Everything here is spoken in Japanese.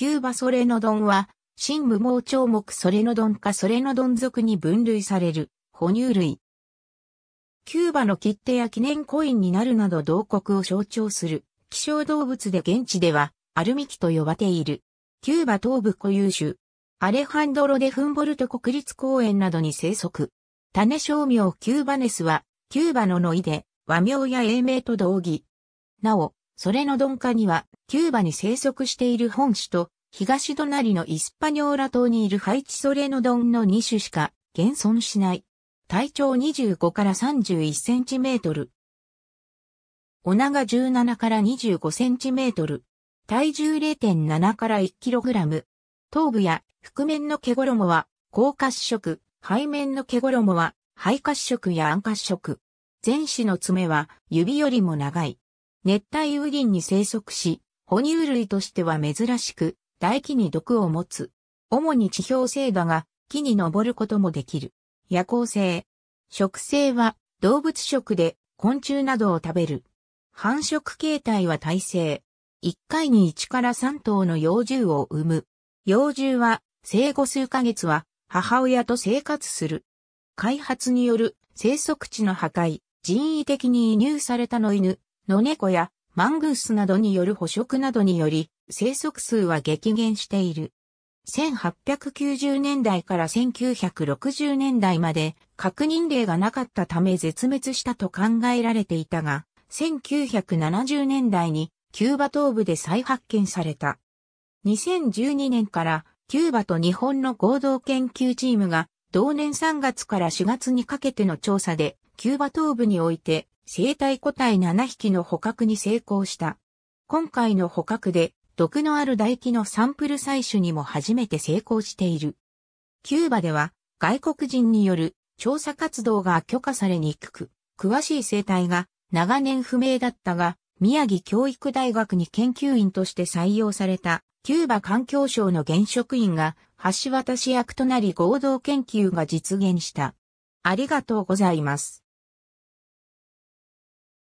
キューバソレノドンは、新無毛鳥目ソレノドンかソレノドン属に分類される、哺乳類。キューバの切手や記念コインになるなど同国を象徴する、希少動物で現地では、アルミキと呼ばれている。キューバ東部固有種。アレハンドロ・デ・フンボルト国立公園などに生息。種商名キューバネスは、キューバのノイで、和名や英名と同義。なお、それの鈍化には、キューバに生息している本種と、東隣のイスパニョーラ島にいるハイチソレノドンの2種しか現存しない。体長25から31センチメートル。お長17から25センチメートル。体重0.7から1キログラム。頭部や覆面の毛衣は、高褐色、背面の毛衣は、肺褐色や暗褐色。前肢の爪は指よりも長い。熱帯雨林に生息し、哺乳類としては珍しく、大気に毒を持つ。主に地表性だが、木に登ることもできる。夜行性。食性は動物食で昆虫などを食べる。繁殖形態は耐性。1回に1から3頭の幼獣を産む。幼獣は生後数ヶ月は母親と生活する。開発による生息地の破壊、人為的に移入されたの犬、野猫やマングースなどによる捕食などにより、生息数は激減している。1890年代から1960年代まで確認例がなかったため絶滅したと考えられていたが、1970年代にキューバ東部で再発見された。2012年からキューバと日本の合同研究チームが同年3月から4月にかけての調査でキューバ東部において生体個体7匹の捕獲に成功した。今回の捕獲で、毒のある唾液のサンプル採取にも初めて成功している。キューバでは、外国人による調査活動が許可されにくく、詳しい生態が長年不明だったが、宮城教育大学に研究員として採用された、キューバ環境省の現職員が、橋渡し役となり合同研究が実現した。ありがとうございます。